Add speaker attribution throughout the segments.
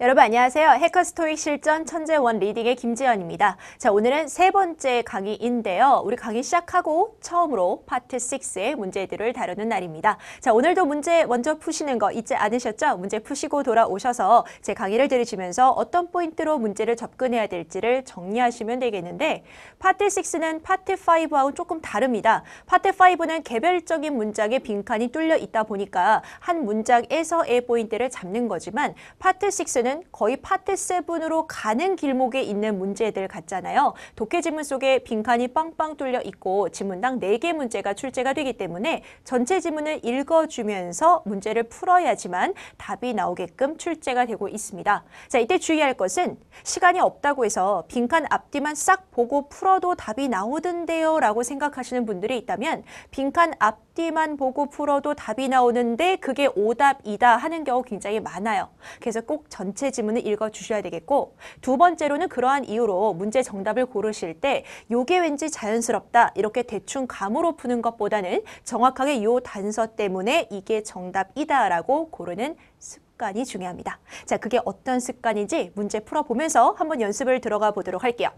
Speaker 1: 여러분 안녕하세요. 해커스토익 실전 천재원 리딩의 김지현입니다자 오늘은 세 번째 강의인데요. 우리 강의 시작하고 처음으로 파트 6의 문제들을 다루는 날입니다. 자 오늘도 문제 먼저 푸시는 거 잊지 않으셨죠? 문제 푸시고 돌아오셔서 제 강의를 들으시면서 어떤 포인트로 문제를 접근해야 될지를 정리하시면 되겠는데 파트 6는 파트 5하고 조금 다릅니다. 파트 5는 개별적인 문장에 빈칸이 뚫려 있다 보니까 한 문장에서의 포인트를 잡는 거지만 파트 6는 문제는 거의 파트 세븐으로 가는 길목에 있는 문제들 같잖아요. 독해 지문 속에 빈칸이 빵빵 뚫려 있고 지문당 네 개 문제가 출제가 되기 때문에 전체 지문을 읽어주면서 문제를 풀어야지만 답이 나오게끔 출제가 되고 있습니다. 자, 이때 주의할 것은 시간이 없다고 해서 빈칸 앞뒤만 싹 보고 풀어도 답이 나오던데요 라고 생각하시는 분들이 있다면 빈칸 앞 앞뒤만 보고 풀어도 답이 나오는데 그게 오답이다 하는 경우 굉장히 많아요. 그래서 꼭 전체 지문을 읽어주셔야 되겠고 두 번째로는 그러한 이유로 문제 정답을 고르실 때 요게 왠지 자연스럽다 이렇게 대충 감으로 푸는 것보다는 정확하게 요 단서 때문에 이게 정답이다 라고 고르는 습관이 중요합니다. 자, 그게 어떤 습관인지 문제 풀어보면서 한번 연습을 들어가 보도록 할게요.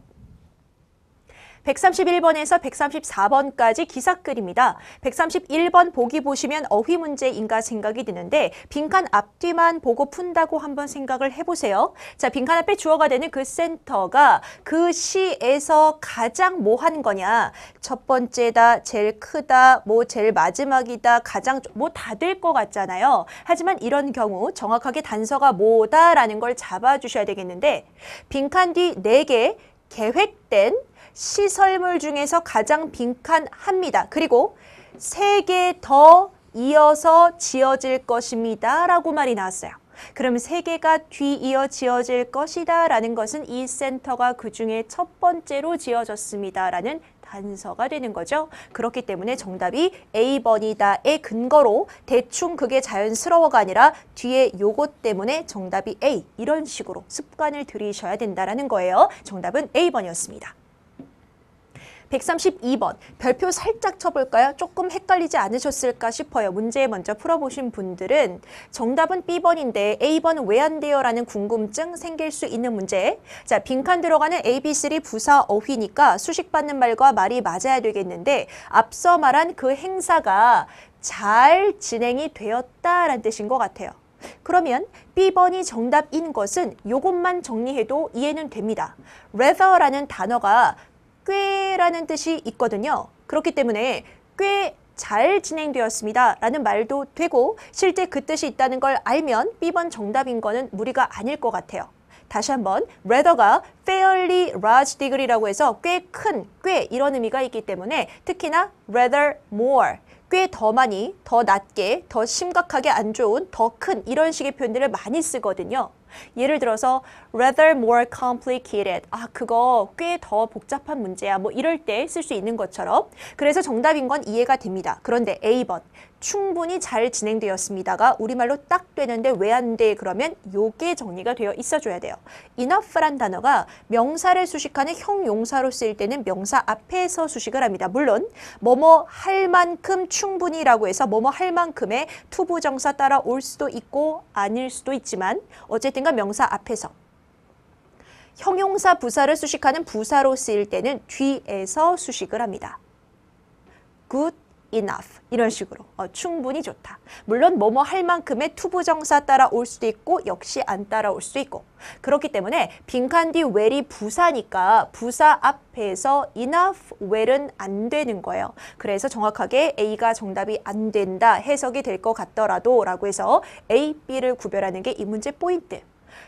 Speaker 1: 131번에서 134번까지 기사글입니다. 131번 보기 보시면 어휘 문제인가 생각이 드는데 빈칸 앞뒤만 보고 푼다고 한번 생각을 해보세요. 자, 빈칸 앞에 주어가 되는 그 센터가 그 시에서 가장 뭐 한 거냐. 첫 번째다, 제일 크다, 뭐 제일 마지막이다, 가장 뭐 다될것 같잖아요. 하지만 이런 경우 정확하게 단서가 뭐다라는 걸 잡아주셔야 되겠는데 빈칸 뒤 4개 계획된 시설물 중에서 가장 빈칸합니다. 그리고 세 개 더 이어서 지어질 것입니다. 라고 말이 나왔어요. 그럼 세 개가 뒤이어 지어질 것이다 라는 것은 이 센터가 그 중에 첫 번째로 지어졌습니다 라는 단서가 되는 거죠. 그렇기 때문에 정답이 A번이다의 근거로 대충 그게 자연스러워가 아니라 뒤에 요것 때문에 정답이 A 이런 식으로 습관을 들이셔야 된다라는 거예요. 정답은 A번이었습니다. 132번 별표 살짝 쳐볼까요? 조금 헷갈리지 않으셨을까 싶어요. 문제 먼저 풀어보신 분들은 정답은 B번인데 A번은 왜안 돼요? 라는 궁금증 생길 수 있는 문제 자 빈칸 들어가는 A, B, C, D 부사 어휘니까 수식받는 말과 말이 맞아야 되겠는데 앞서 말한 그 행사가 잘 진행이 되었다라는 뜻인 것 같아요. 그러면 B번이 정답인 것은 이것만 정리해도 이해는 됩니다. rather라는 단어가 꽤라는 뜻이 있거든요. 그렇기 때문에 꽤 잘 진행되었습니다 라는 말도 되고 실제 그 뜻이 있다는 걸 알면 B번 정답인 거는 무리가 아닐 것 같아요. 다시 한번 rather가 fairly large degree라고 해서 꽤 큰, 꽤 이런 의미가 있기 때문에 특히나 rather more, 꽤 더 많이, 더 낮게, 더 심각하게 안 좋은, 더 큰 이런 식의 표현들을 많이 쓰거든요. 예를 들어서 rather more complicated. 아, 그거 꽤 더 복잡한 문제야. 뭐 이럴 때 쓸 수 있는 것처럼. 그래서 정답인 건 이해가 됩니다. 그런데 A번 충분히 잘 진행되었습니다가 우리말로 딱 되는데 왜 안 돼? 그러면 요게 정리가 되어 있어줘야 돼요. enough란 단어가 명사를 수식하는 형용사로 쓰일 때는 명사 앞에서 수식을 합니다. 물론 뭐뭐 할 만큼 충분히 라고 해서 뭐뭐 할 만큼의 투부정사 따라올 수도 있고 아닐 수도 있지만 어쨌든가 명사 앞에서 형용사 부사를 수식하는 부사로 쓰일 때는 뒤에서 수식을 합니다. good enough 이런 식으로 어, 충분히 좋다. 물론 뭐뭐 할 만큼의 투부정사 따라올 수도 있고 역시 안 따라올 수도 있고 그렇기 때문에 빈칸 뒤 well이 부사니까 부사 앞에서 enough well은 안 되는 거예요. 그래서 정확하게 A가 정답이 안 된다 해석이 될 것 같더라도 라고 해서 A, B를 구별하는 게 이 문제 포인트.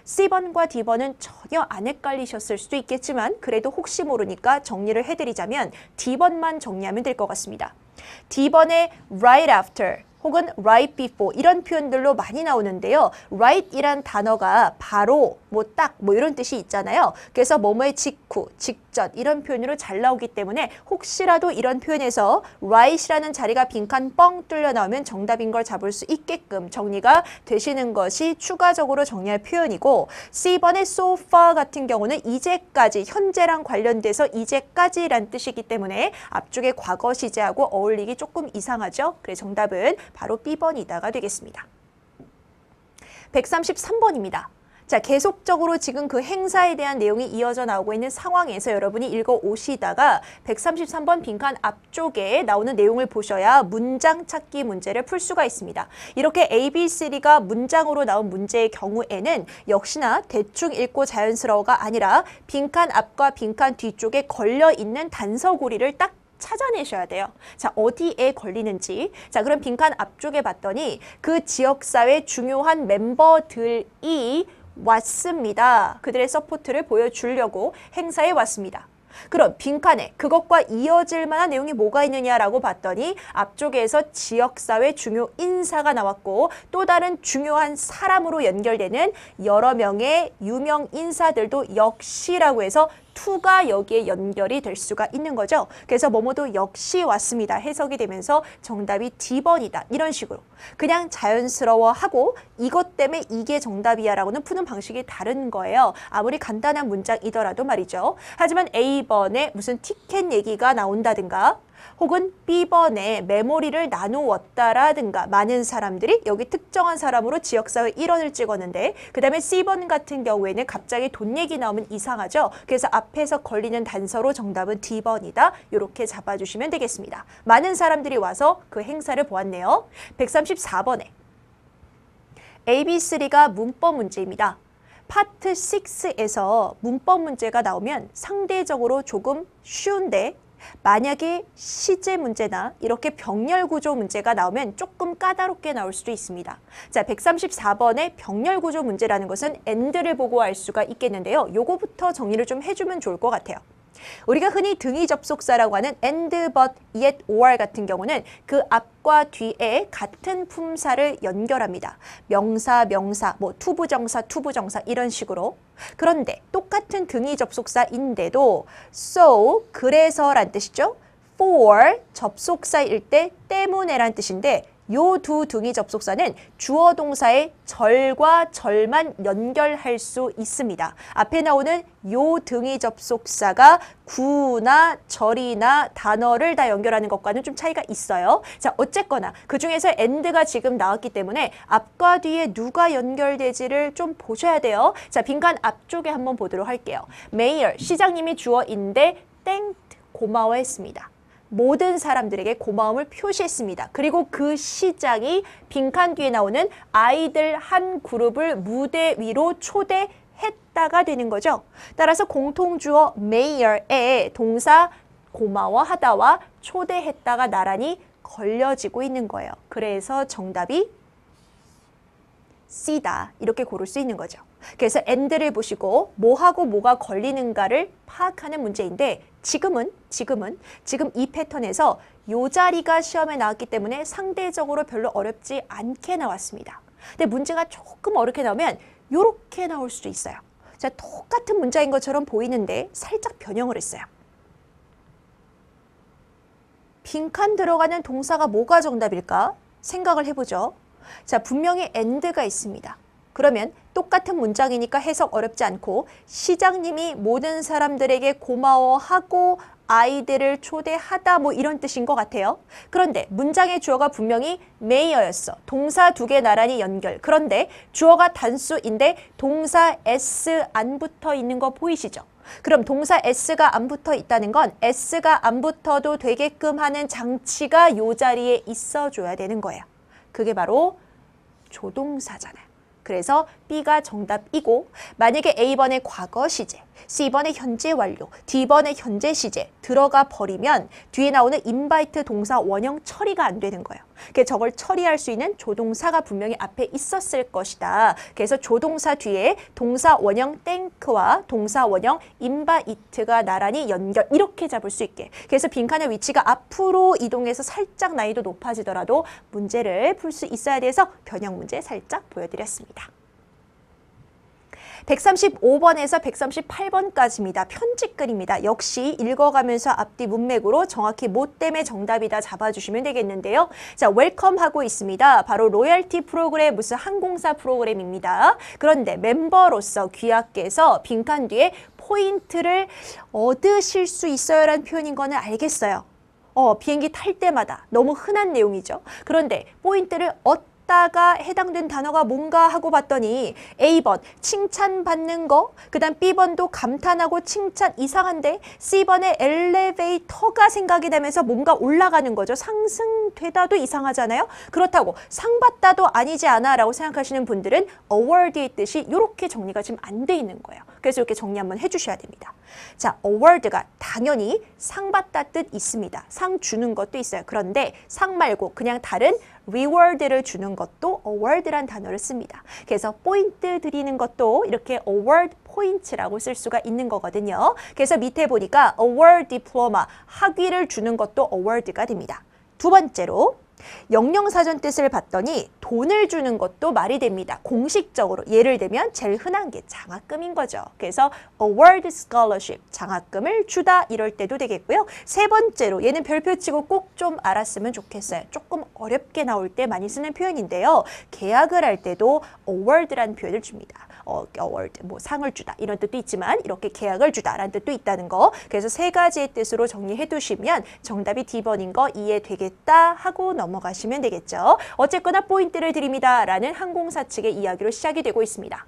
Speaker 1: C번과 D번은 전혀 안 헷갈리셨을 수도 있겠지만 그래도 혹시 모르니까 정리를 해드리자면 D번만 정리하면 될 것 같습니다. D번에 right after 혹은 right before 이런 표현들로 많이 나오는데요. right이란 단어가 바로 뭐 딱 뭐 이런 뜻이 있잖아요. 그래서 뭐뭐의 직후, 직전 이런 표현으로 잘 나오기 때문에 혹시라도 이런 표현에서 right이라는 자리가 빈칸 뻥 뚫려 나오면 정답인 걸 잡을 수 있게끔 정리가 되시는 것이 추가적으로 정리할 표현이고 C번의 so far 같은 경우는 이제까지 현재랑 관련돼서 이제까지란 뜻이기 때문에 앞쪽에 과거 시제하고 어울리기 조금 이상하죠. 그래서 정답은 바로 B번이다가 되겠습니다. 133번입니다. 자, 계속적으로 지금 그 행사에 대한 내용이 이어져 나오고 있는 상황에서 여러분이 읽어 오시다가 133번 빈칸 앞쪽에 나오는 내용을 보셔야 문장 찾기 문제를 풀 수가 있습니다. 이렇게 A, B, C가 d 문장으로 나온 문제의 경우에는 역시나 대충 읽고 자연스러워가 아니라 빈칸 앞과 빈칸 뒤쪽에 걸려 있는 단서고리를 딱 찾아내셔야 돼요. 자, 어디에 걸리는지. 자, 그럼 빈칸 앞쪽에 봤더니 그 지역사회 중요한 멤버들이 왔습니다. 그들의 서포트를 보여주려고 행사에 왔습니다. 그럼 빈칸에 그것과 이어질 만한 내용이 뭐가 있느냐라고 봤더니 앞쪽에서 지역사회 중요 인사가 나왔고 또 다른 중요한 사람으로 연결되는 여러 명의 유명 인사들도 역시라고 해서 투가 여기에 연결이 될 수가 있는 거죠. 그래서 뭐뭐도 역시 왔습니다. 해석이 되면서 정답이 D번이다. 이런 식으로 그냥 자연스러워하고 이것 때문에 이게 정답이야 라고는 푸는 방식이 다른 거예요. 아무리 간단한 문장이더라도 말이죠. 하지만 A번에 무슨 티켓 얘기가 나온다든가 혹은 B번에 메모리를 나누었다라든가 많은 사람들이 여기 특정한 사람으로 지역사회 일원을 찍었는데 그 다음에 C번 같은 경우에는 갑자기 돈 얘기 나오면 이상하죠. 그래서 앞에서 걸리는 단서로 정답은 D번이다. 이렇게 잡아주시면 되겠습니다. 많은 사람들이 와서 그 행사를 보았네요. 134번에 AB3가 문법 문제입니다. 파트 6에서 문법 문제가 나오면 상대적으로 조금 쉬운데 만약에 시제 문제나 이렇게 병렬 구조 문제가 나오면 조금 까다롭게 나올 수도 있습니다. 자, 134번의 병렬 구조 문제라는 것은 엔드를 보고 알 수가 있겠는데요. 요거부터 정리를 좀 해주면 좋을 것 같아요. 우리가 흔히 등이 접속사라고 하는 and, but, yet, or 같은 경우는 그 앞과 뒤에 같은 품사를 연결합니다. 명사, 명사, 뭐 투부정사, 투부정사 이런 식으로. 그런데 똑같은 등이 접속사인데도 so, 그래서란 뜻이죠. for 접속사일 때 때문에란 뜻인데 요두 등이 접속사는 주어 동사의 절과 절만 연결할 수 있습니다. 앞에 나오는 요 등이 접속사가 구나 절이나 단어를 다 연결하는 것과는 좀 차이가 있어요. 자, 어쨌거나 그중에서 엔드가 지금 나왔기 때문에 앞과 뒤에 누가 연결되지를 좀 보셔야 돼요. 자, 빈칸 앞쪽에 한번 보도록 할게요. 메이어, 시장님이 주어인데 땡 고마워했습니다. 모든 사람들에게 고마움을 표시했습니다. 그리고 그시작이 빈칸 뒤에 나오는 아이들 한 그룹을 무대 위로 초대했다가 되는 거죠. 따라서 공통주어 mayor에 동사 고마워하다와 초대했다가 나란히 걸려지고 있는 거예요. 그래서 정답이 C다 이렇게 고를 수 있는 거죠. 그래서 엔드를 보시고 뭐하고 뭐가 걸리는가를 파악하는 문제인데 지금은 지금은 지금 이 패턴에서 요 자리가 시험에 나왔기 때문에 상대적으로 별로 어렵지 않게 나왔습니다. 근데 문제가 조금 어렵게 나오면 요렇게 나올 수도 있어요. 자, 똑같은 문자인 것처럼 보이는데 살짝 변형을 했어요. 빈칸 들어가는 동사가 뭐가 정답일까? 생각을 해보죠. 자, 분명히 end가 있습니다. 그러면 똑같은 문장이니까 해석 어렵지 않고 시장님이 모든 사람들에게 고마워하고 아이들을 초대하다 뭐 이런 뜻인 것 같아요. 그런데 문장의 주어가 분명히 메이어였어. 동사 두 개 나란히 연결. 그런데 주어가 단수인데 동사 s 안 붙어 있는 거 보이시죠? 그럼 동사 s가 안 붙어 있다는 건 s가 안 붙어도 되게끔 하는 장치가 요 자리에 있어줘야 되는 거예요. 그게 바로 조동사잖아요. 그래서 B가 정답이고 만약에 A번의 과거 시제, C번의 현재 완료, D번의 현재 시제 들어가 버리면 뒤에 나오는 인바이트 동사 원형 처리가 안 되는 거예요. 그래서 저걸 처리할 수 있는 조동사가 분명히 앞에 있었을 것이다. 그래서 조동사 뒤에 동사 원형 땡크와 동사 원형 인바이트가 나란히 연결 이렇게 잡을 수 있게. 그래서 빈칸의 위치가 앞으로 이동해서 살짝 난이도 높아지더라도 문제를 풀 수 있어야 돼서 변형 문제 살짝 보여드렸습니다. 135번에서 138번까지입니다. 편집글입니다. 역시 읽어가면서 앞뒤 문맥으로 정확히 뭐 때문에 정답이다 잡아주시면 되겠는데요. 자, 웰컴하고 있습니다. 바로 로열티 프로그램 무슨 항공사 프로그램입니다. 그런데 멤버로서 귀하께서 빈칸 뒤에 포인트를 얻으실 수 있어요라는 표현인 거는 알겠어요. 어, 비행기 탈 때마다 너무 흔한 내용이죠. 그런데 포인트를 얻 찾다가 해당된 단어가 뭔가 하고 봤더니 A번 칭찬받는 거, 그 다음 B번도 감탄하고 칭찬 이상한데 C번에 엘리베이터가 생각이 되면서 뭔가 올라가는 거죠. 상승되다도 이상하잖아요. 그렇다고 상받다도 아니지 않아 라고 생각하시는 분들은 award의 뜻이 이렇게 정리가 지금 안 돼 있는 거예요. 그래서 이렇게 정리 한번 해주셔야 됩니다. 자, award가 당연히 상받다 뜻 있습니다. 상 주는 것도 있어요. 그런데 상 말고 그냥 다른 reward를 주는 것도 award란 단어를 씁니다. 그래서 포인트 드리는 것도 이렇게 award 포인트라고 쓸 수가 있는 거거든요. 그래서 밑에 보니까 award diploma, 학위를 주는 것도 award가 됩니다. 두 번째로 영영사전 뜻을 봤더니 돈을 주는 것도 말이 됩니다. 공식적으로 예를 들면 제일 흔한 게 장학금인 거죠. 그래서 award scholarship 장학금을 주다 이럴 때도 되겠고요. 세 번째로 얘는 별표 치고 꼭 좀 알았으면 좋겠어요. 조금 어렵게 나올 때 많이 쓰는 표현인데요. 계약을 할 때도 award란 표현을 줍니다. 어, 어워드, 뭐 상을 주다 이런 뜻도 있지만 이렇게 계약을 주다라는 뜻도 있다는 거. 그래서 세 가지의 뜻으로 정리해 두시면 정답이 D번인 거 이해되겠다 하고 넘어가시면 되겠죠. 어쨌거나 포인트를 드립니다라는 항공사 측의 이야기로 시작이 되고 있습니다.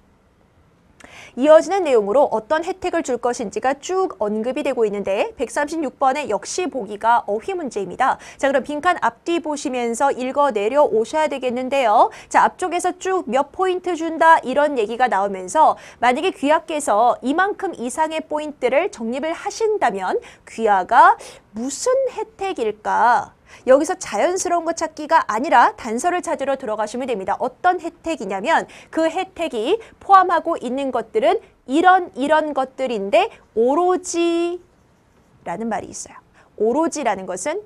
Speaker 1: 이어지는 내용으로 어떤 혜택을 줄 것인지가 쭉 언급이 되고 있는데 136번에 역시 보기가 어휘 문제입니다. 자 그럼 빈칸 앞뒤 보시면서 읽어 내려오셔야 되겠는데요. 자 앞쪽에서 쭉 몇 포인트 준다 이런 얘기가 나오면서 만약에 귀하께서 이만큼 이상의 포인트를 적립을 하신다면 귀하가 무슨 혜택일까? 여기서 자연스러운 것 찾기가 아니라 단서를 찾으러 들어가시면 됩니다. 어떤 혜택이냐면 그 혜택이 포함하고 있는 것들은 이런 이런 것들인데 오로지 라는 말이 있어요. 오로지라는 것은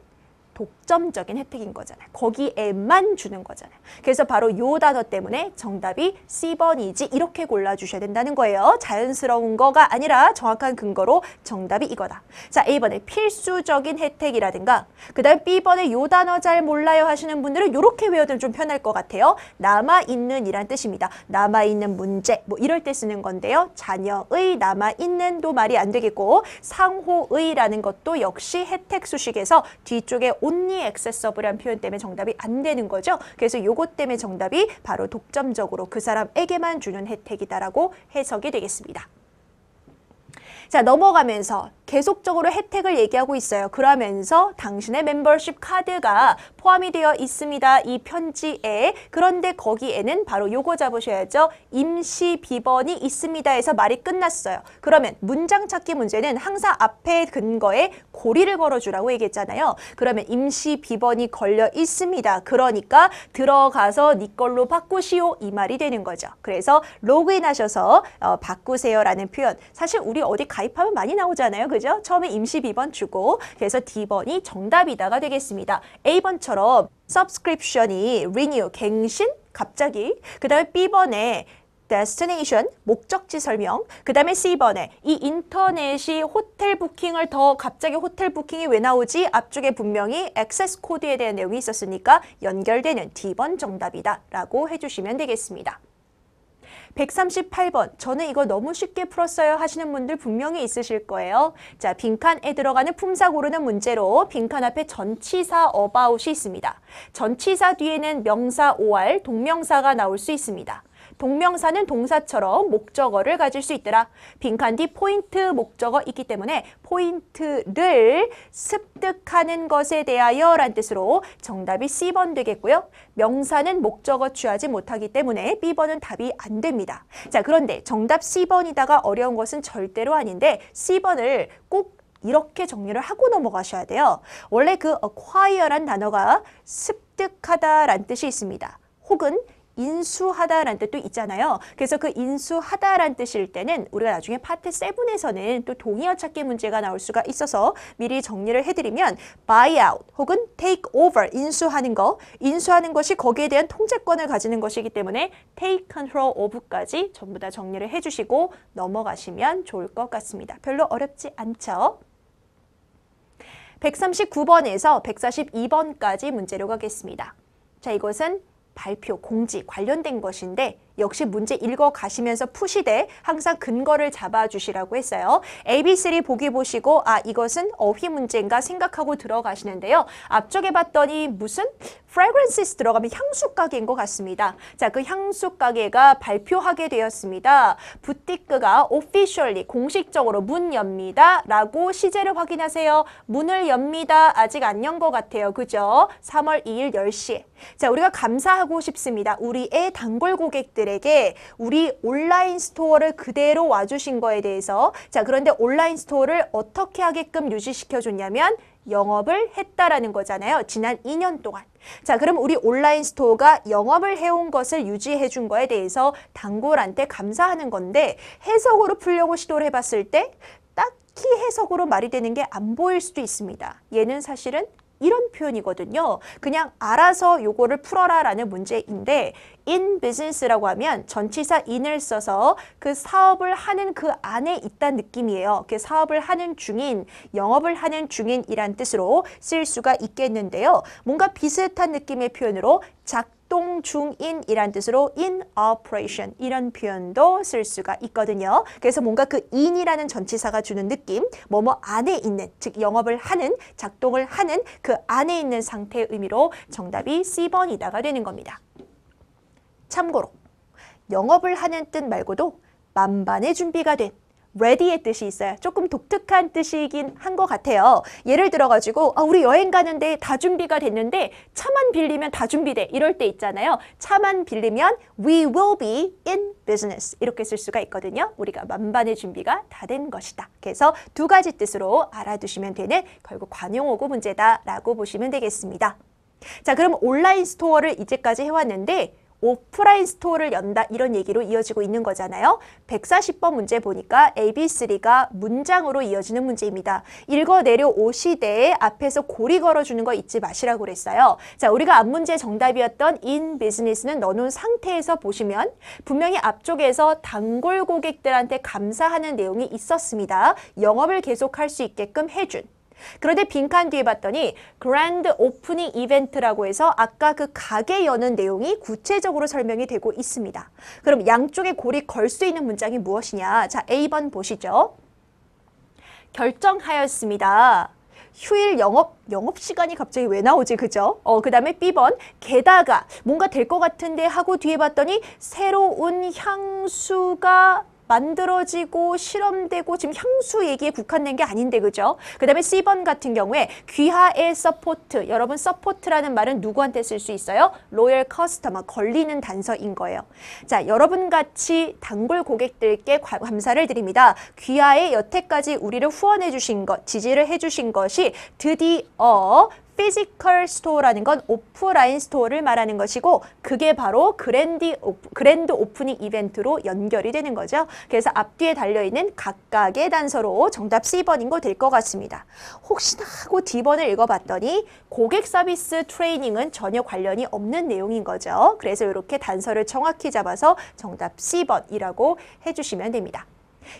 Speaker 1: 독점적인 혜택인 거잖아요. 거기에만 주는 거잖아요. 그래서 바로 요 단어 때문에 정답이 C번이지 이렇게 골라주셔야 된다는 거예요. 자연스러운 거가 아니라 정확한 근거로 정답이 이거다. 자, A번의 필수적인 혜택이라든가 그 다음 B번의 요 단어 잘 몰라요 하시는 분들은 요렇게 외워두면 좀 편할 것 같아요. 남아있는 이란 뜻입니다. 남아있는 문제 뭐 이럴 때 쓰는 건데요. 자녀의 남아있는도 말이 안 되겠고 상호의라는 것도 역시 혜택 수식에서 뒤쪽에 only a c c e s s i b l e 이 표현 때문에 정답이 안 되는 거죠. 그래서 요것 때문에 정답이 바로 독점적으로 그 사람에게만 주는 혜택이다라고 해석이 되겠습니다. 자 넘어가면서 계속적으로 혜택을 얘기하고 있어요. 그러면서 당신의 멤버십 카드가 포함이 되어 있습니다. 이 편지에 그런데 거기에는 바로 요거 잡으셔야죠. 임시 비번이 있습니다 해서 말이 끝났어요. 그러면 문장 찾기 문제는 항상 앞에 근거에 고리를 걸어주라고 얘기했잖아요. 그러면 임시 비번이 걸려 있습니다. 그러니까 들어가서 네 걸로 바꾸시오 이 말이 되는 거죠. 그래서 로그인하셔서 어, 바꾸세요라는 표현 사실 우리 어디 가입하면 많이 나오잖아요. 그죠? 처음에 임시 비번 주고 그래서 D번이 정답이다가 되겠습니다. A번처럼 subscription이 renew, 갱신, 갑자기 그 다음에 B번에 destination, 목적지 설명, 그 다음에 C번에 이 인터넷이 호텔 부킹을 더 갑자기 호텔 부킹이 왜 나오지? 앞쪽에 분명히 액세스 코드에 대한 내용이 있었으니까 연결되는 D번 정답이다 라고 해주시면 되겠습니다. 138번 저는 이거 너무 쉽게 풀었어요 하시는 분들 분명히 있으실 거예요. 자 빈칸에 들어가는 품사 고르는 문제로 빈칸 앞에 전치사 어바웃이 있습니다. 전치사 뒤에는 명사 OR, 동명사가 나올 수 있습니다. 동명사는 동사처럼 목적어를 가질 수 있더라. 빈칸 뒤 포인트 목적어 있기 때문에 포인트를 습득하는 것에 대하여 란 뜻으로 정답이 C번 되겠고요. 명사는 목적어 취하지 못하기 때문에 B번은 답이 안 됩니다. 자 그런데 정답 C번이다가 어려운 것은 절대로 아닌데 C번을 꼭 이렇게 정리를 하고 넘어가셔야 돼요. 원래 그 acquire란 단어가 습득하다란 뜻이 있습니다. 혹은 인수하다라는 뜻도 있잖아요. 그래서 그 인수하다라는 뜻일 때는 우리가 나중에 파트 세븐에서는또 동의어 찾기 문제가 나올 수가 있어서 미리 정리를 해드리면 buy out 혹은 take over 인수하는 거 인수하는 것이 거기에 대한 통제권을 가지는 것이기 때문에 take control of까지 전부 다 정리를 해주시고 넘어가시면 좋을 것 같습니다. 별로 어렵지 않죠? 139번에서 142번까지 문제로 가겠습니다. 자, 이것은 발표, 공지 관련된 것인데 역시 문제 읽어가시면서 푸시되 항상 근거를 잡아주시라고 했어요. ABC를 보기 보시고 아 이것은 어휘 문제인가 생각하고 들어가시는데요. 앞쪽에 봤더니 무슨 fragrances 들어가면 향수 가게인 것 같습니다. 자, 그 향수 가게가 발표하게 되었습니다. 부티크가 officially 공식적으로 문 엽니다. 라고 시제를 확인하세요. 문을 엽니다. 아직 안 연 것 같아요. 그죠? 3월 2일 1 0시 자, 우리가 감사하고 싶습니다. 우리의 단골 고객들 분들에게 우리 온라인 스토어를 그대로 와주신 거에 대해서 자 그런데 온라인 스토어를 어떻게 하게끔 유지시켜 줬냐면 영업을 했다라는 거잖아요. 지난 2년 동안. 자, 그럼 우리 온라인 스토어가 영업을 해온 것을 유지해 준 거에 대해서 단골한테 감사하는 건데 해석으로 풀려고 시도를 해봤을 때 딱히 해석으로 말이 되는 게 안 보일 수도 있습니다. 얘는 사실은 이런 표현이거든요. 그냥 알아서 요거를 풀어라라는 문제인데 in business라고 하면 전치사 in을 써서 그 사업을 하는 그 안에 있다는 느낌이에요. 그 사업을 하는 중인, 영업을 하는 중인이란 뜻으로 쓸 수가 있겠는데요. 뭔가 비슷한 느낌의 표현으로 작동 중인이란 뜻으로 in operation 이런 표현도 쓸 수가 있거든요. 그래서 뭔가 그 in이라는 전치사가 주는 느낌, 뭐뭐 안에 있는, 즉 영업을 하는, 작동을 하는 그 안에 있는 상태의 의미로 정답이 C번이다가 되는 겁니다. 참고로 영업을 하는 뜻 말고도 만반의 준비가 된 ready의 뜻이 있어요. 조금 독특한 뜻이긴 한 것 같아요. 예를 들어가지고 아, 우리 여행 가는데 다 준비가 됐는데 차만 빌리면 다 준비돼 이럴 때 있잖아요. 차만 빌리면 we will be in business 이렇게 쓸 수가 있거든요. 우리가 만반의 준비가 다 된 것이다. 그래서 두 가지 뜻으로 알아두시면 되는 결국 관용어고 문제다라고 보시면 되겠습니다. 자 그럼 온라인 스토어를 이제까지 해왔는데 오프라인 스토어를 연다 이런 얘기로 이어지고 있는 거잖아요. 140번 문제 보니까 AB3가 문장으로 이어지는 문제입니다. 읽어 내려오시대에 앞에서 고리 걸어주는 거 잊지 마시라고 그랬어요. 자, 우리가 앞 문제 정답이었던 in business는 넣어놓은 상태에서 보시면 분명히 앞쪽에서 단골 고객들한테 감사하는 내용이 있었습니다. 영업을 계속할 수 있게끔 해준. 그런데 빈칸 뒤에 봤더니 그랜드 오프닝 이벤트라고 해서 아까 그 가게 여는 내용이 구체적으로 설명이 되고 있습니다. 그럼 양쪽에 고리 걸 수 있는 문장이 무엇이냐? 자, A번 보시죠. 결정하였습니다. 휴일 영업 영업 시간이 갑자기 왜 나오지 그죠? 어 그다음에 B번 게다가 뭔가 될 것 같은데 하고 뒤에 봤더니 새로운 향수가 만들어지고 실험되고 지금 향수 얘기에 국한된 게 아닌데 그죠? 그 다음에 C번 같은 경우에 귀하의 서포트 여러분 서포트라는 말은 누구한테 쓸 수 있어요? 로열 커스터머 걸리는 단서인 거예요. 자 여러분 같이 단골 고객들께 감사를 드립니다. 귀하의 여태까지 우리를 후원해 주신 것 지지를 해 주신 것이 드디어 피지컬 스토어라는 건 오프라인 스토어를 말하는 것이고 그게 바로 그랜디 오프, 그랜드 오프닝 이벤트로 연결이 되는 거죠. 그래서 앞뒤에 달려있는 각각의 단서로 정답 C번인 거 될 것 같습니다. 혹시나 하고 D번을 읽어봤더니 고객 서비스 트레이닝은 전혀 관련이 없는 내용인 거죠. 그래서 이렇게 단서를 정확히 잡아서 정답 C번이라고 해주시면 됩니다.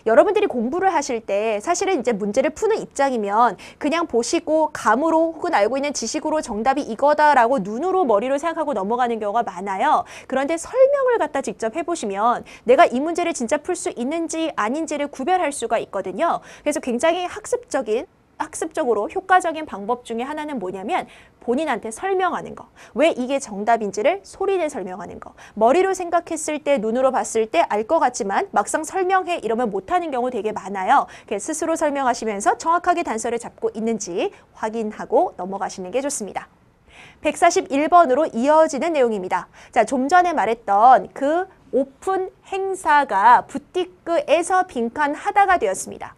Speaker 1: 여러분들이 공부를 하실 때 사실은 이제 문제를 푸는 입장이면 그냥 보시고 감으로 혹은 알고 있는 지식으로 정답이 이거다라고 눈으로 머리로 생각하고 넘어가는 경우가 많아요. 그런데 설명을 갖다 직접 해보시면 내가 이 문제를 진짜 풀 수 있는지 아닌지를 구별할 수가 있거든요. 그래서 굉장히 학습적인 학습적으로 효과적인 방법 중에 하나는 뭐냐면 본인한테 설명하는 거. 왜 이게 정답인지를 소리내 설명하는 거. 머리로 생각했을 때 눈으로 봤을 때 알 것 같지만 막상 설명해 이러면 못하는 경우 되게 많아요. 스스로 설명하시면서 정확하게 단서를 잡고 있는지 확인하고 넘어가시는 게 좋습니다. 141번으로 이어지는 내용입니다. 자, 좀 전에 말했던 그 오픈 행사가 부티크에서 빈칸 하다가 되었습니다.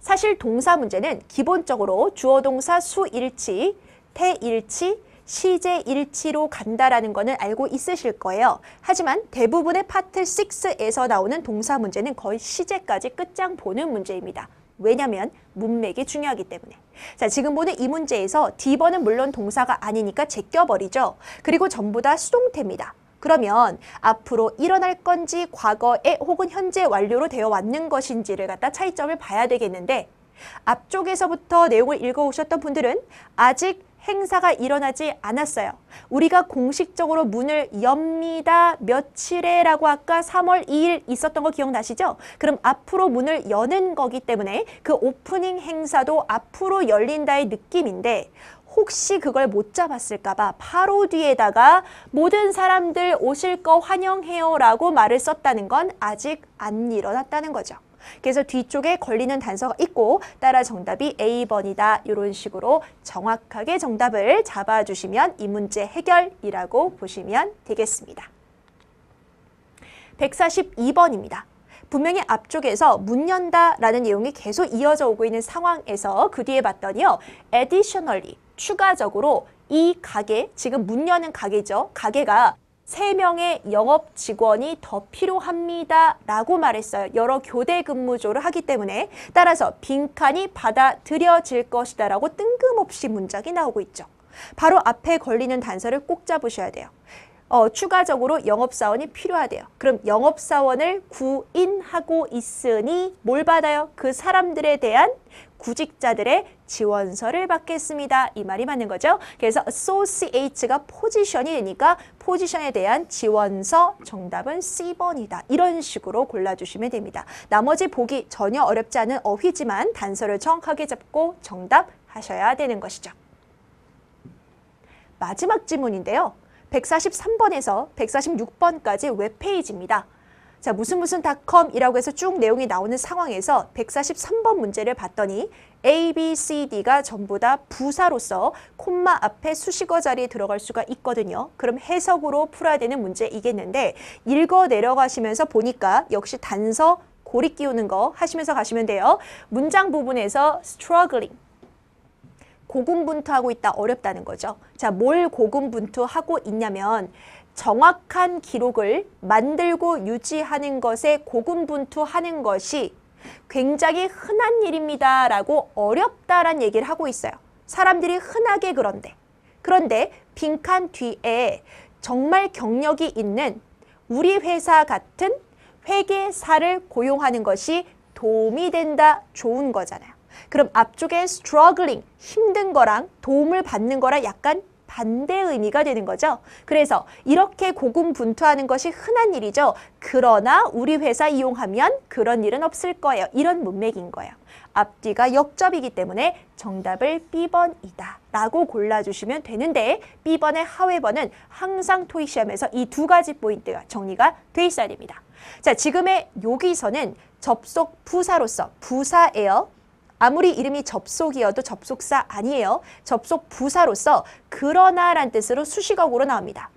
Speaker 1: 사실 동사 문제는 기본적으로 주어 동사 수일치, 태일치, 시제일치로 간다라는 것을 알고 있으실 거예요. 하지만 대부분의 파트 6에서 나오는 동사 문제는 거의 시제까지 끝장 보는 문제입니다. 왜냐면 하 문맥이 중요하기 때문에. 자, 지금 보는 이 문제에서 D번은 물론 동사가 아니니까 제껴버리죠. 그리고 전부 다 수동태입니다. 그러면 앞으로 일어날 건지 과거에 혹은 현재 완료로 되어 왔는 것인지를 갖다 차이점을 봐야 되겠는데 앞쪽에서부터 내용을 읽어오셨던 분들은 아직 행사가 일어나지 않았어요. 우리가 공식적으로 문을 엽니다. 며칠에 라고 아까 3월 2일 있었던 거 기억나시죠? 그럼 앞으로 문을 여는 거기 때문에 그 오프닝 행사도 앞으로 열린다의 느낌인데 혹시 그걸 못 잡았을까봐 바로 뒤에다가 모든 사람들 오실 거 환영해요 라고 말을 썼다는 건 아직 안 일어났다는 거죠. 그래서 뒤쪽에 걸리는 단서가 있고 따라 정답이 A번이다 이런 식으로 정확하게 정답을 잡아주시면 이 문제 해결이라고 보시면 되겠습니다. 142번입니다. 분명히 앞쪽에서 문 연다라는 내용이 계속 이어져 오고 있는 상황에서 그 뒤에 봤더니요. additionally 추가적으로 이 가게, 지금 문 여는 가게죠. 가게가 세명의 영업 직원이 더 필요합니다. 라고 말했어요. 여러 교대 근무조를 하기 때문에 따라서 빈칸이 받아들여질 것이다 라고 뜬금없이 문장이 나오고 있죠. 바로 앞에 걸리는 단서를 꼭 잡으셔야 돼요. 어, 추가적으로 영업사원이 필요하대요. 그럼 영업사원을 구인하고 있으니 뭘 받아요? 그 사람들에 대한 구직자들의 지원서를 받겠습니다. 이 말이 맞는 거죠. 그래서 associate가 포지션이 되니까 포지션에 대한 지원서 정답은 C번이다. 이런 식으로 골라주시면 됩니다. 나머지 보기 전혀 어렵지 않은 어휘지만 단서를 정확하게 잡고 정답하셔야 되는 것이죠. 마지막 지문인데요. 143번에서 146번까지 웹페이지입니다. 자 무슨 무슨 닷컴이라고 해서 쭉 내용이 나오는 상황에서 143번 문제를 봤더니 A, B, C, D가 전부 다 부사로서 콤마 앞에 수식어 자리에 들어갈 수가 있거든요. 그럼 해석으로 풀어야 되는 문제이겠는데 읽어 내려가시면서 보니까 역시 단서 고리 끼우는 거 하시면서 가시면 돼요. 문장 부분에서 struggling, 고군분투하고 있다 어렵다는 거죠. 자, 뭘 고군분투하고 있냐면 정확한 기록을 만들고 유지하는 것에 고군분투하는 것이 굉장히 흔한 일입니다. 라고 어렵다란 얘기를 하고 있어요. 사람들이 흔하게 그런데. 그런데 빈칸 뒤에 정말 경력이 있는 우리 회사 같은 회계사를 고용하는 것이 도움이 된다, 좋은 거잖아요. 그럼 앞쪽에 struggling, 힘든 거랑 도움을 받는 거랑 약간 반대 의미가 되는 거죠. 그래서 이렇게 고군분투하는 것이 흔한 일이죠. 그러나 우리 회사 이용하면 그런 일은 없을 거예요. 이런 문맥인 거예요. 앞뒤가 역접이기 때문에 정답을 B번이다 라고 골라주시면 되는데 B번의 하회번은 항상 토익시험에서 이 두 가지 포인트가 정리가 돼 있어야 됩니다. 자, 지금의 여기서는 접속 부사로서 부사예요. 아무리 이름이 접속이어도 접속사 아니에요. 접속 부사로서 그러나란 뜻으로 수식어구로 나옵니다.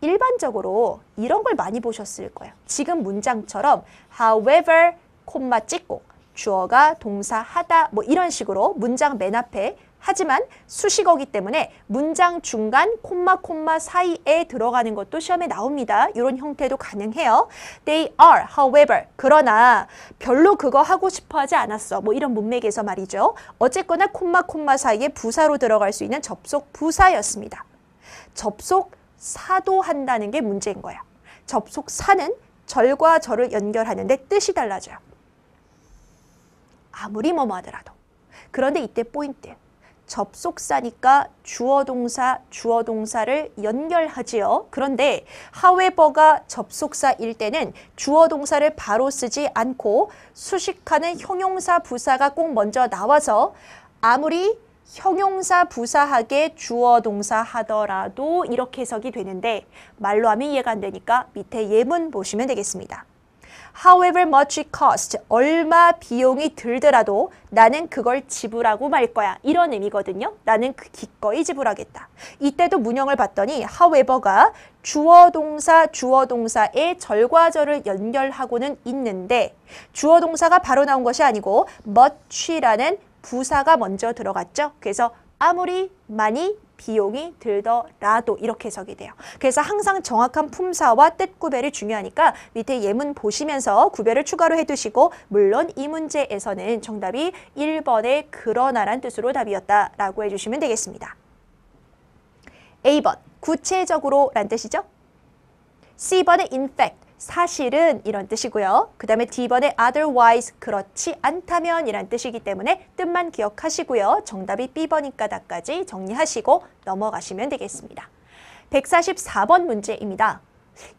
Speaker 1: 일반적으로 이런 걸 많이 보셨을 거예요. 지금 문장처럼 however 콤마 찍고 주어가 동사 하다 뭐 이런 식으로 문장 맨 앞에 하지만 수식어기 때문에 문장 중간 콤마 콤마 사이에 들어가는 것도 시험에 나옵니다. 이런 형태도 가능해요. They are, however, 그러나 별로 그거 하고 싶어 하지 않았어. 뭐 이런 문맥에서 말이죠. 어쨌거나 콤마 콤마 사이에 부사로 들어갈 수 있는 접속 부사였습니다. 접속 사도 한다는 게 문제인 거야. 접속 사는 절과 절을 연결하는데 뜻이 달라져요. 아무리 뭐 뭐 하더라도. 그런데 이때 포인트. 접속사니까 주어 동사, 주어 동사를 연결하지요. 그런데 however가 접속사일 때는 주어 동사를 바로 쓰지 않고 수식하는 형용사 부사가 꼭 먼저 나와서 아무리 형용사 부사하게 주어 동사 하더라도 이렇게 해석이 되는데 말로 하면 이해가 안 되니까 밑에 예문 보시면 되겠습니다. however much it cost, 얼마 비용이 들더라도 나는 그걸 지불하고 말 거야. 이런 의미거든요. 나는 그 기꺼이 지불하겠다. 이때도 문형을 봤더니 however가 주어 동사, 주어 동사의 절과절을 연결하고는 있는데 주어 동사가 바로 나온 것이 아니고 much라는 부사가 먼저 들어갔죠. 그래서 아무리 많이 비용이 들더라도 이렇게 해석이 돼요. 그래서 항상 정확한 품사와 뜻 구별이 중요하니까 밑에 예문 보시면서 구별을 추가로 해두시고 물론 이 문제에서는 정답이 1번의 그러나란 뜻으로 답이었다라고 해주시면 되겠습니다. A번 구체적으로 란 뜻이죠? C번의 in fact 사실은 이런 뜻이고요. 그 다음에 D번에 otherwise 그렇지 않다면 이란 뜻이기 때문에 뜻만 기억하시고요. 정답이 B번이니까 다까지 정리하시고 넘어가시면 되겠습니다. 144번 문제입니다.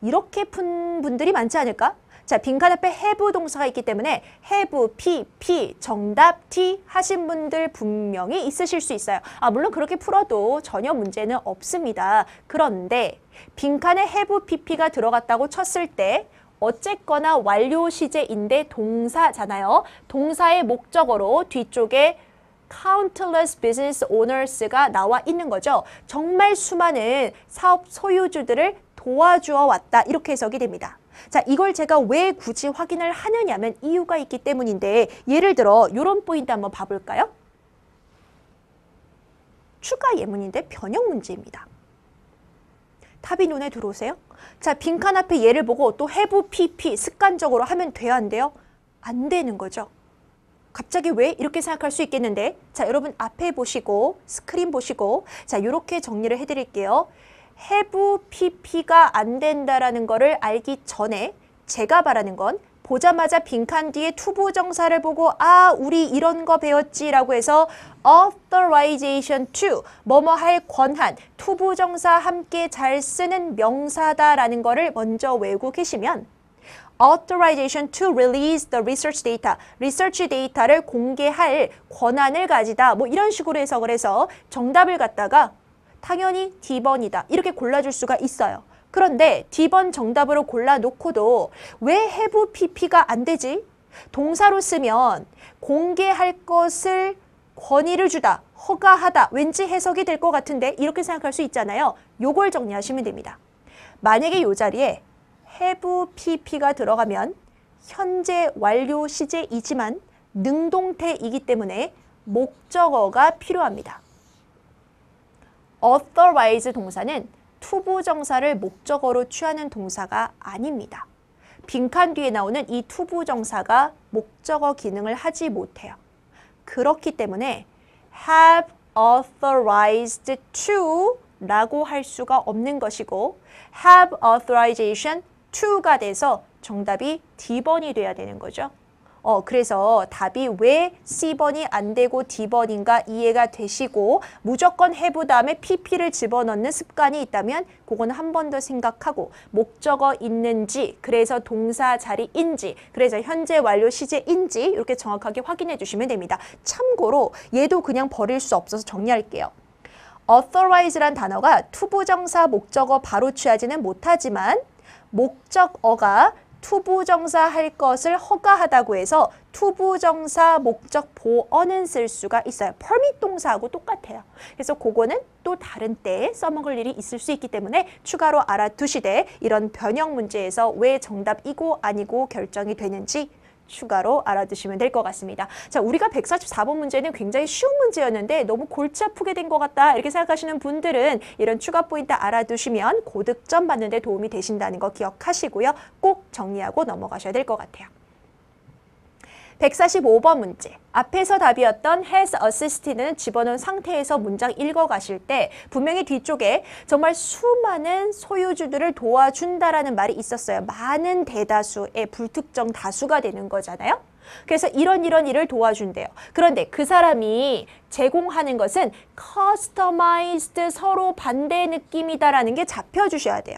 Speaker 1: 이렇게 푼 분들이 많지 않을까? 자, 빈칸 앞에 해부 동사가 있기 때문에 해부, 피, 피, 정답, 티 하신 분들 분명히 있으실 수 있어요. 아, 물론 그렇게 풀어도 전혀 문제는 없습니다. 그런데 빈칸에 해부, 피피가 들어갔다고 쳤을 때 어쨌거나 완료 시제인데 동사잖아요. 동사의 목적어로 뒤쪽에 countless business owners가 나와 있는 거죠. 정말 수많은 사업 소유주들을 도와주어 왔다 이렇게 해석이 됩니다. 자, 이걸 제가 왜 굳이 확인을 하느냐면 이유가 있기 때문인데 예를 들어 이런 포인트 한번 봐볼까요? 추가 예문인데 변형 문제입니다. 답이 눈에 들어오세요? 자, 빈칸 앞에 예를 보고 또 해부 PP 습관적으로 하면 돼야 한대요? 안 되는 거죠. 갑자기 왜? 이렇게 생각할 수 있겠는데 자, 여러분 앞에 보시고 스크린 보시고 자, 이렇게 정리를 해드릴게요. 해부 PP가 안 된다라는 거를 알기 전에 제가 바라는 건 보자마자 빈칸 뒤에 투부 정사를 보고 아 우리 이런 거 배웠지라고 해서 authorization to 뭐뭐 할 권한 투부 정사 함께 잘 쓰는 명사다라는 거를 먼저 외우고 계시면 authorization to release the research data, research d a t a 를 공개할 권한을 가지다 뭐 이런 식으로 해석을 해서 정답을 갖다가 당연히 D번이다. 이렇게 골라줄 수가 있어요. 그런데 D번 정답으로 골라놓고도 왜 해부 PP가 안 되지? 동사로 쓰면 공개할 것을 권위를 주다, 허가하다, 왠지 해석이 될 것 같은데 이렇게 생각할 수 있잖아요. 요걸 정리하시면 됩니다. 만약에 요 자리에 해부 PP가 들어가면 현재 완료 시제이지만 능동태이기 때문에 목적어가 필요합니다. authorize 동사는 투부정사를 목적어로 취하는 동사가 아닙니다. 빈칸 뒤에 나오는 이 투부정사가 목적어 기능을 하지 못해요. 그렇기 때문에 have authorized to 라고 할 수가 없는 것이고 have authorization to가 돼서 정답이 D번이 돼야 되는 거죠. 어, 그래서 답이 왜 C번이 안 되고 D번인가 이해가 되시고 무조건 해부 다음에 PP를 집어넣는 습관이 있다면 그거는 한 번 더 생각하고 목적어 있는지 그래서 동사 자리인지 그래서 현재 완료 시제인지 이렇게 정확하게 확인해 주시면 됩니다. 참고로 얘도 그냥 버릴 수 없어서 정리할게요. authorize란 단어가 투부정사 목적어 바로 취하지는 못하지만 목적어가 투부정사 할 것을 허가하다고 해서 투부정사 목적 보어는 쓸 수가 있어요. p e r m 동사하고 똑같아요. 그래서 그거는 또 다른 때에 써먹을 일이 있을 수 있기 때문에 추가로 알아두시되 이런 변형 문제에서 왜 정답이고 아니고 결정이 되는지 추가로 알아두시면 될 것 같습니다. 자, 우리가 144번 문제는 굉장히 쉬운 문제였는데 너무 골치 아프게 된 것 같다 이렇게 생각하시는 분들은 이런 추가 포인트 알아두시면 고득점 받는 데 도움이 되신다는 거 기억하시고요. 꼭 정리하고 넘어가셔야 될 것 같아요. 145번 문제. 앞에서 답이었던 has a s s i s t 는 집어넣은 상태에서 문장 읽어가실 때 분명히 뒤쪽에 정말 수많은 소유주들을 도와준다라는 말이 있었어요. 많은 대다수의 불특정 다수가 되는 거잖아요. 그래서 이런 이런 일을 도와준대요. 그런데 그 사람이 제공하는 것은 커스터마이즈드 서로 반대 느낌이다라는 게 잡혀주셔야 돼요.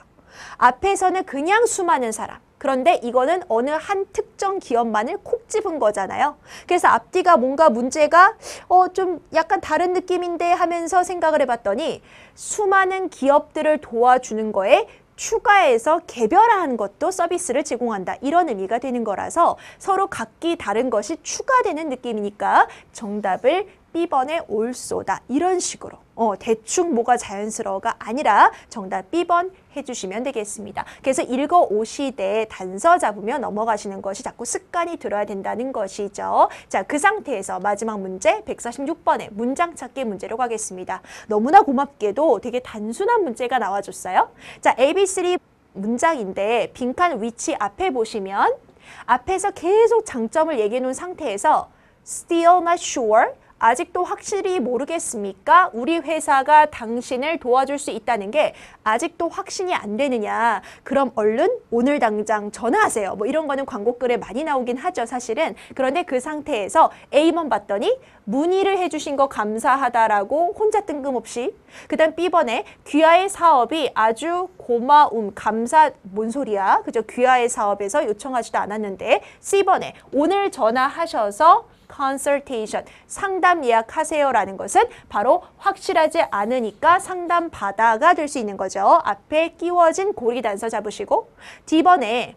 Speaker 1: 앞에서는 그냥 수많은 사람. 그런데 이거는 어느 한 특정 기업만을 콕 집은 거잖아요. 그래서 앞뒤가 뭔가 문제가 어 좀 약간 다른 느낌인데 하면서 생각을 해봤더니 수많은 기업들을 도와주는 거에 추가해서 개별화한 것도 서비스를 제공한다. 이런 의미가 되는 거라서 서로 각기 다른 것이 추가되는 느낌이니까 정답을 B번에 올쏘다 이런 식으로 어, 대충 뭐가 자연스러워가 아니라 정답 B번 해주시면 되겠습니다. 그래서 읽어오시되 단서 잡으면 넘어가시는 것이 자꾸 습관이 들어야 된다는 것이죠. 자, 그 상태에서 마지막 문제 146번의 문장 찾기 문제로 가겠습니다. 너무나 고맙게도 되게 단순한 문제가 나와줬어요. 자, ABC 문장인데 빈칸 위치 앞에 보시면 앞에서 계속 장점을 얘기해 놓은 상태에서 still not sure 아직도 확실히 모르겠습니까? 우리 회사가 당신을 도와줄 수 있다는 게 아직도 확신이 안 되느냐. 그럼 얼른 오늘 당장 전화하세요. 뭐 이런 거는 광고 글에 많이 나오긴 하죠, 사실은. 그런데 그 상태에서 A번 봤더니 문의를 해주신 거 감사하다라고 혼자 뜬금없이 그다음 B번에 귀하의 사업이 아주 고마움, 감사, 뭔 소리야? 그죠? 귀하의 사업에서 요청하지도 않았는데 C번에 오늘 전화하셔서 consultation 상담 예약하세요라는 것은 바로 확실하지 않으니까 상담 받아가 될 수 있는 거죠. 앞에 끼워진 고리 단서 잡으시고 D번에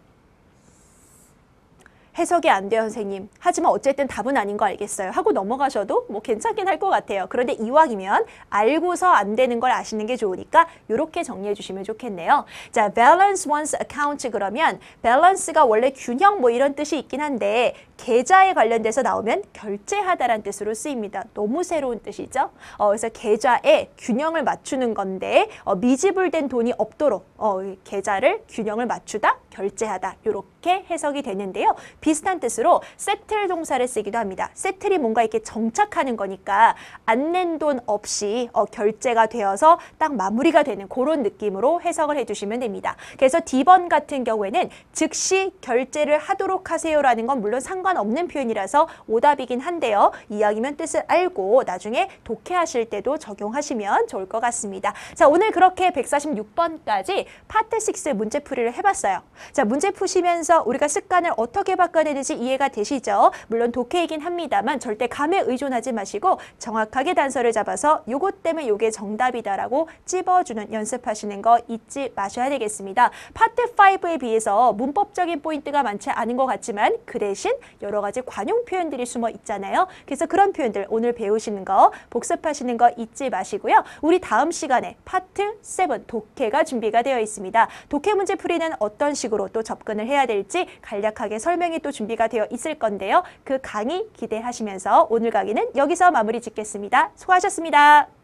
Speaker 1: 해석이 안 돼요 선생님 하지만 어쨌든 답은 아닌 거 알겠어요 하고 넘어가셔도 뭐 괜찮긴 할 것 같아요 그런데 이왕이면 알고서 안 되는 걸 아시는 게 좋으니까 이렇게 정리해 주시면 좋겠네요 자 balance one's account 그러면 balance가 원래 균형 뭐 이런 뜻이 있긴 한데 계좌에 관련돼서 나오면 결제하다는 뜻으로 쓰입니다 너무 새로운 뜻이죠 어, 그래서 계좌에 균형을 맞추는 건데 어, 미지불된 돈이 없도록 어, 계좌를 균형을 맞추다 결제하다 이렇게 해석이 되는데요. 비슷한 뜻으로 세틀 동사를 쓰기도 합니다. 세틀이 뭔가 이렇게 정착하는 거니까 안 낸 돈 없이 어, 결제가 되어서 딱 마무리가 되는 그런 느낌으로 해석을 해주시면 됩니다. 그래서 D번 같은 경우에는 즉시 결제를 하도록 하세요라는 건 물론 상관없는 표현이라서 오답이긴 한데요. 이왕이면 뜻을 알고 나중에 독해하실 때도 적용하시면 좋을 것 같습니다. 자 오늘 그렇게 146번까지 파트 6 문제풀이를 해봤어요. 자, 문제 푸시면서 우리가 습관을 어떻게 바꿔야 되는지 이해가 되시죠? 물론 독해이긴 합니다만 절대 감에 의존하지 마시고 정확하게 단서를 잡아서 요것 때문에 요게 정답이다라고 찝어주는 연습하시는 거 잊지 마셔야 되겠습니다. 파트 5에 비해서 문법적인 포인트가 많지 않은 것 같지만 그 대신 여러 가지 관용 표현들이 숨어 있잖아요. 그래서 그런 표현들 오늘 배우시는 거 복습하시는 거 잊지 마시고요. 우리 다음 시간에 파트 7 독해가 준비가 되어 있습니다. 독해 문제 풀이는 어떤 식으로 식으로 또 접근을 해야 될지 간략하게 설명이 또 준비가 되어 있을 건데요. 그 강의 기대하시면서 오늘 강의는 여기서 마무리 짓겠습니다. 수고하셨습니다.